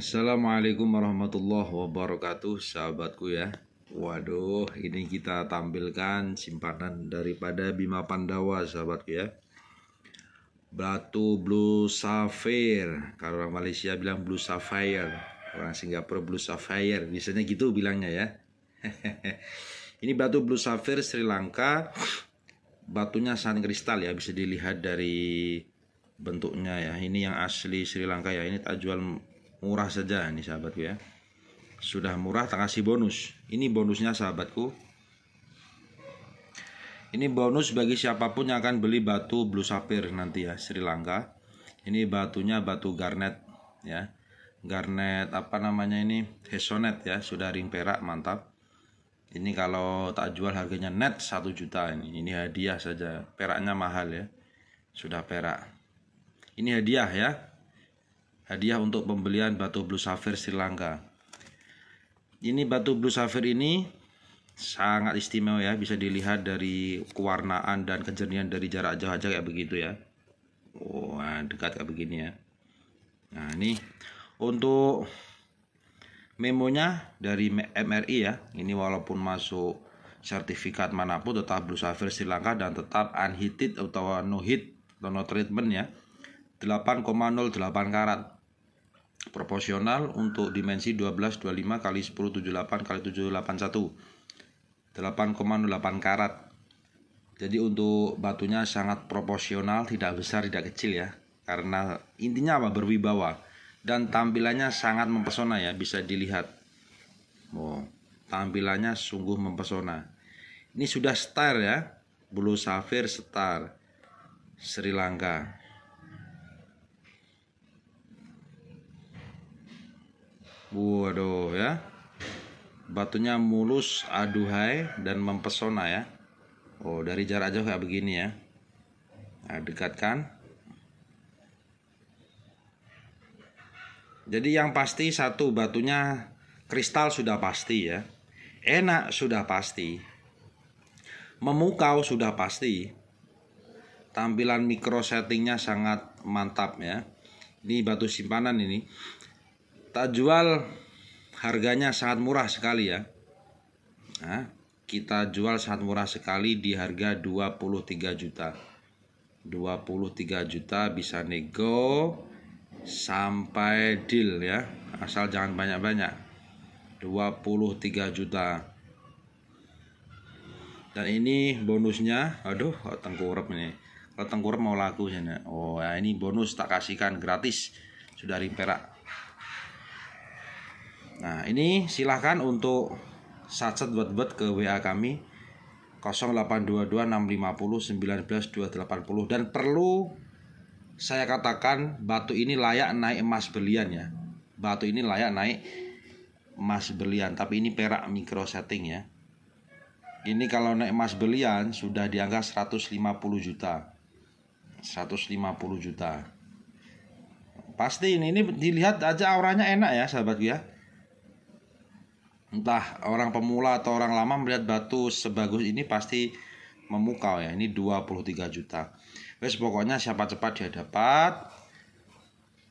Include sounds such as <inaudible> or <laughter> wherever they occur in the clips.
Assalamualaikum warahmatullahi wabarakatuh sahabatku ya Waduh ini kita tampilkan simpanan daripada Bima Pandawa sahabatku ya Batu Blue Sapphire Kalau orang Malaysia bilang Blue Sapphire Orang Singapura Blue Sapphire Biasanya gitu bilangnya ya <laughs> Ini batu Blue Sapphire Sri Lanka Batunya san kristal ya Bisa dilihat dari bentuknya ya Ini yang asli Sri Lanka ya Ini tak jual murah saja ini sahabatku ya sudah murah tak kasih bonus ini bonusnya sahabatku ini bonus bagi siapapun yang akan beli batu blue sapphire nanti ya Sri Lanka ini batunya batu garnet ya garnet apa namanya ini hesonet ya sudah ring perak mantap ini kalau tak jual harganya net 1 juta ini ini hadiah saja peraknya mahal ya sudah perak ini hadiah ya hadiah untuk pembelian batu blue sapphire Sri Lanka. Ini batu blue sapphire ini sangat istimewa ya, bisa dilihat dari kewarnaan dan kejernihan dari jarak jauh aja kayak begitu ya. Wah, dekat kayak begini ya. Nah, ini untuk memonya dari MRI ya. Ini walaupun masuk sertifikat manapun tetap blue sapphire Sri Lanka dan tetap unheated atau no heat atau no treatment ya. 8,08 karat proporsional untuk dimensi 12 25 kali 10 78 kali 781 8,8 karat jadi untuk batunya sangat proporsional tidak besar tidak kecil ya karena intinya apa berwibawa dan tampilannya sangat mempesona ya bisa dilihat oh, tampilannya sungguh mempesona ini sudah star ya bulu safir star Sri Lanka waduh ya batunya mulus aduhai dan mempesona ya oh dari jarak jauh kayak begini ya nah, dekatkan jadi yang pasti satu batunya kristal sudah pasti ya enak sudah pasti memukau sudah pasti tampilan micro settingnya sangat mantap ya ini batu simpanan ini kita jual harganya sangat murah sekali ya nah, kita jual sangat murah sekali di harga 23 juta 23 juta bisa nego sampai deal ya asal jangan banyak-banyak 23 juta dan ini bonusnya aduh tengkurap ini kalau tengkurap mau laku sini oh ya ini bonus tak kasihkan gratis sudah perak. Nah ini silahkan untuk sacet buat-buat ke WA kami 082265092280 dan perlu saya katakan batu ini layak naik emas berlian ya batu ini layak naik emas berlian tapi ini perak micro setting ya ini kalau naik emas berlian sudah dianggap 150 juta 150 juta pasti ini ini dilihat aja auranya enak ya sahabat ya Entah orang pemula atau orang lama melihat batu sebagus ini pasti memukau ya. Ini 23 juta. Wes pokoknya siapa cepat dia dapat.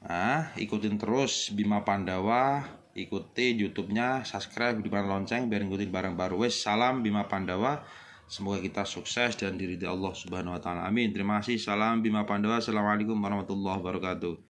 Nah, ikutin terus Bima Pandawa, ikuti YouTube-nya, subscribe, bawah lonceng biar ngikutin barang baru. Wes salam Bima Pandawa. Semoga kita sukses dan diri di Allah Subhanahu wa taala. Amin. Terima kasih. Salam Bima Pandawa. Assalamualaikum warahmatullahi wabarakatuh.